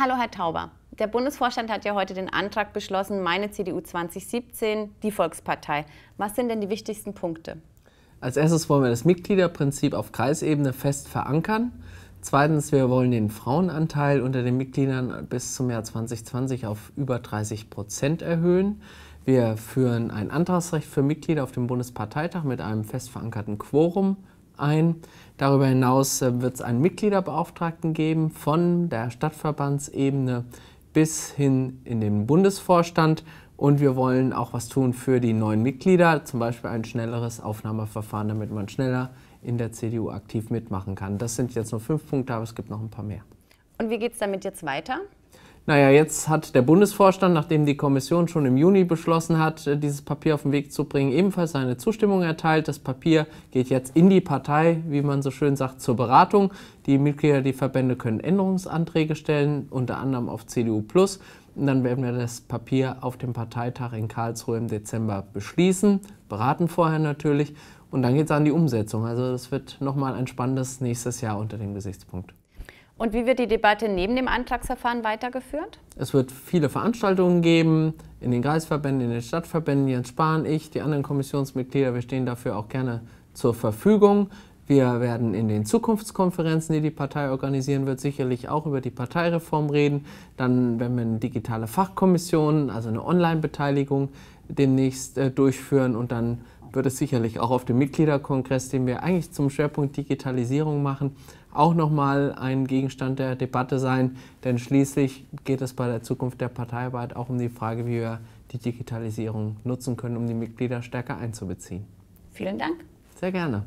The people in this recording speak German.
Hallo, Herr Tauber. Der Bundesvorstand hat ja heute den Antrag beschlossen, meine CDU 2017, die Volkspartei. Was sind denn die wichtigsten Punkte? Als erstes wollen wir das Mitgliederprinzip auf Kreisebene fest verankern. Zweitens, wir wollen den Frauenanteil unter den Mitgliedern bis zum Jahr 2020 auf über 30 Prozent erhöhen. Wir führen ein Antragsrecht für Mitglieder auf dem Bundesparteitag mit einem fest verankerten Quorum ein. Darüber hinaus äh, wird es einen Mitgliederbeauftragten geben von der Stadtverbandsebene bis hin in den Bundesvorstand. Und wir wollen auch was tun für die neuen Mitglieder, zum Beispiel ein schnelleres Aufnahmeverfahren, damit man schneller in der CDU aktiv mitmachen kann. Das sind jetzt nur fünf Punkte, aber es gibt noch ein paar mehr. Und wie geht es damit jetzt weiter? Naja, jetzt hat der Bundesvorstand, nachdem die Kommission schon im Juni beschlossen hat, äh, dieses Papier auf den Weg zu bringen, ebenfalls seine Zustimmung erteilt. Das Papier geht jetzt in die Partei, wie man so schön sagt, zur Beratung. Die Mitglieder, die Verbände können Änderungsanträge stellen, unter anderem auf CDU Plus. Und dann werden wir das Papier auf dem Parteitag in Karlsruhe im Dezember beschließen, beraten vorher natürlich. Und dann geht es an die Umsetzung. Also das wird nochmal ein spannendes nächstes Jahr unter dem Gesichtspunkt. Und wie wird die Debatte neben dem Antragsverfahren weitergeführt? Es wird viele Veranstaltungen geben in den Kreisverbänden, in den Stadtverbänden. Jens Spahn, ich, die anderen Kommissionsmitglieder, wir stehen dafür auch gerne zur Verfügung. Wir werden in den Zukunftskonferenzen, die die Partei organisieren wird, sicherlich auch über die Parteireform reden. Dann werden wir eine digitale Fachkommission, also eine Online-Beteiligung demnächst äh, durchführen und dann wird es sicherlich auch auf dem Mitgliederkongress, den wir eigentlich zum Schwerpunkt Digitalisierung machen, auch nochmal ein Gegenstand der Debatte sein. Denn schließlich geht es bei der Zukunft der Parteiarbeit auch um die Frage, wie wir die Digitalisierung nutzen können, um die Mitglieder stärker einzubeziehen. Vielen Dank. Sehr gerne.